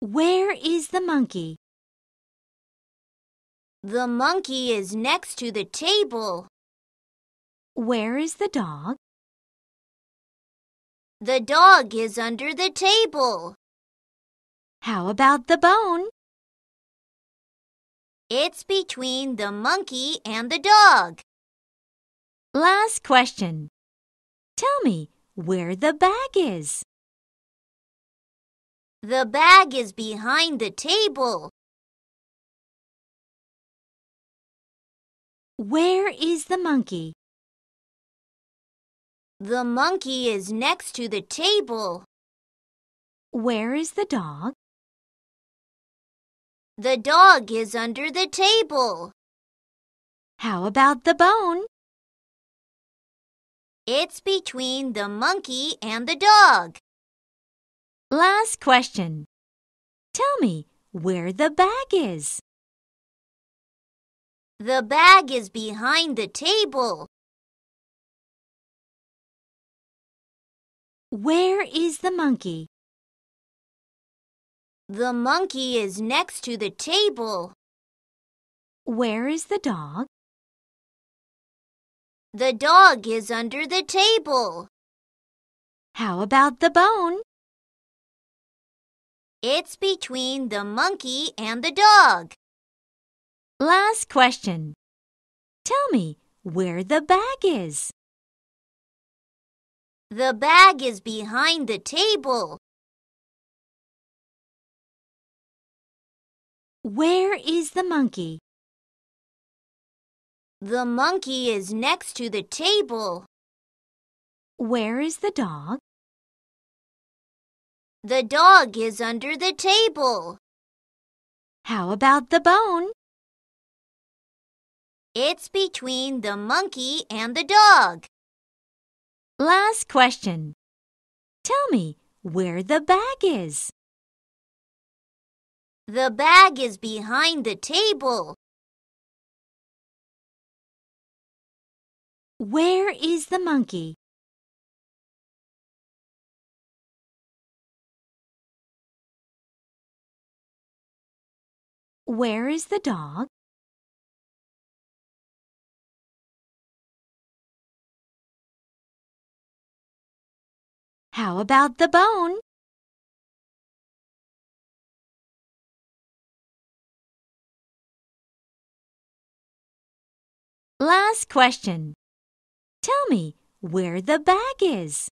Where is the monkey? The monkey is next to the table. Where is the dog? The dog is under the table. How about the bone? It's between the monkey and the dog. Last question. Tell me where the bag is. The bag is behind the table. Where is the monkey? The monkey is next to the table. Where is the dog? The dog is under the table. How about the bone? It's between the monkey and the dog. Last question. Tell me where the bag is. The bag is behind the table. Where is the monkey? The monkey is next to the table. Where is the dog? The dog is under the table. How about the bone? It's between the monkey and the dog. Last question. Tell me where the bag is. The bag is behind the table. Where is the monkey? The monkey is next to the table. Where is the dog? The dog is under the table. How about the bone? It's between the monkey and the dog. Last question. Tell me where the bag is. The bag is behind the table. Where is the monkey? Where is the dog? How about the bone? Last question. Tell me where the bag is.